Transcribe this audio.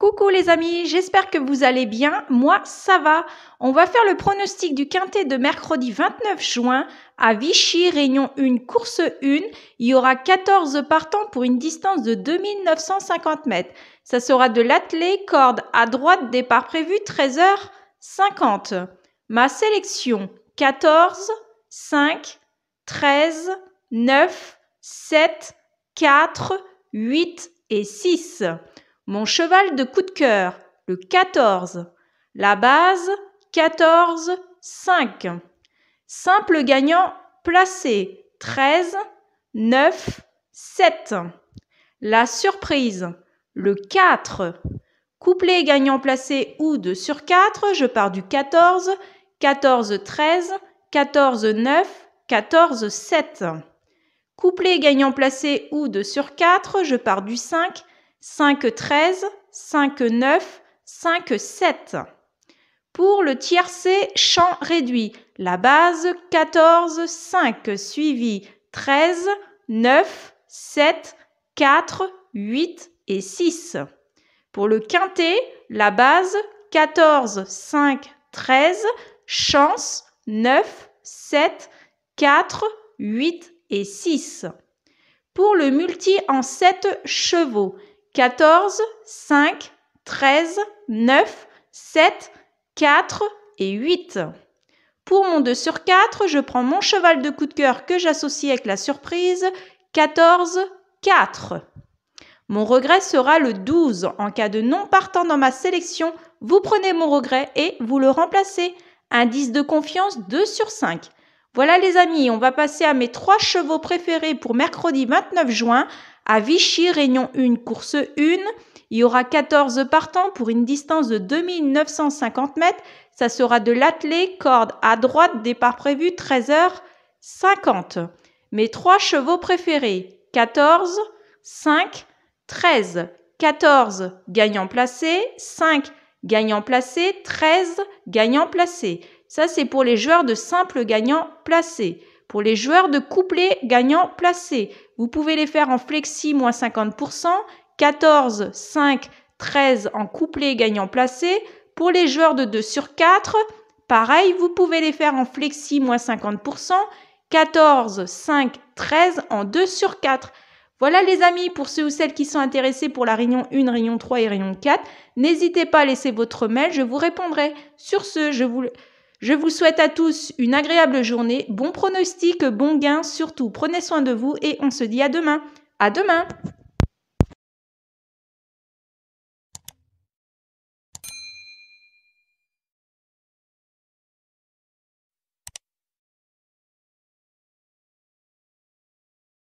Coucou les amis, j'espère que vous allez bien. Moi, ça va. On va faire le pronostic du quintet de mercredi 29 juin à Vichy, Réunion 1, course 1. Il y aura 14 partants pour une distance de 2950 mètres. Ça sera de l'attelé, corde à droite, départ prévu 13h50. Ma sélection 14, 5, 13, 9, 7, 4, 8 et 6. Mon cheval de coup de cœur, le 14. La base, 14, 5. Simple gagnant placé, 13, 9, 7. La surprise, le 4. Couplé gagnant placé ou 2 sur 4, je pars du 14, 14, 13, 14, 9, 14, 7. Couplé gagnant placé ou 2 sur 4, je pars du 5, 5, 5, 13, 9, 5, 7. Pour le tiercé, champ réduit, la base 14, 5, suivi 13, 9, 7, 4, 8 et 6. Pour le quintet, la base 14, 5, 13, chance 9, 7, 4, 8 et 6. Pour le multi en 7 chevaux, 14, 5, 13, 9, 7, 4 et 8. Pour mon 2 sur 4, je prends mon cheval de coup de cœur que j'associe avec la surprise, 14, 4. Mon regret sera le 12. En cas de non partant dans ma sélection, vous prenez mon regret et vous le remplacez. Indice de confiance 2 sur 5. Voilà les amis, on va passer à mes trois chevaux préférés pour mercredi 29 juin à Vichy, Réunion 1, course 1. Il y aura 14 partants pour une distance de 2950 mètres. Ça sera de l'attelé, corde à droite, départ prévu 13h50. Mes trois chevaux préférés, 14, 5, 13. 14, gagnant placé, 5, gagnant placé, 13, gagnant placé. Ça, c'est pour les joueurs de simple gagnant placé. Pour les joueurs de couplet gagnant placé, vous pouvez les faire en flexi moins 50%, 14, 5, 13 en couplet gagnant placé. Pour les joueurs de 2 sur 4, pareil, vous pouvez les faire en flexi moins 50%, 14, 5, 13 en 2 sur 4. Voilà les amis, pour ceux ou celles qui sont intéressés pour la réunion 1, réunion 3 et réunion 4, n'hésitez pas à laisser votre mail, je vous répondrai. Sur ce, je vous... Je vous souhaite à tous une agréable journée, bon pronostic, bon gain, surtout prenez soin de vous et on se dit à demain. À demain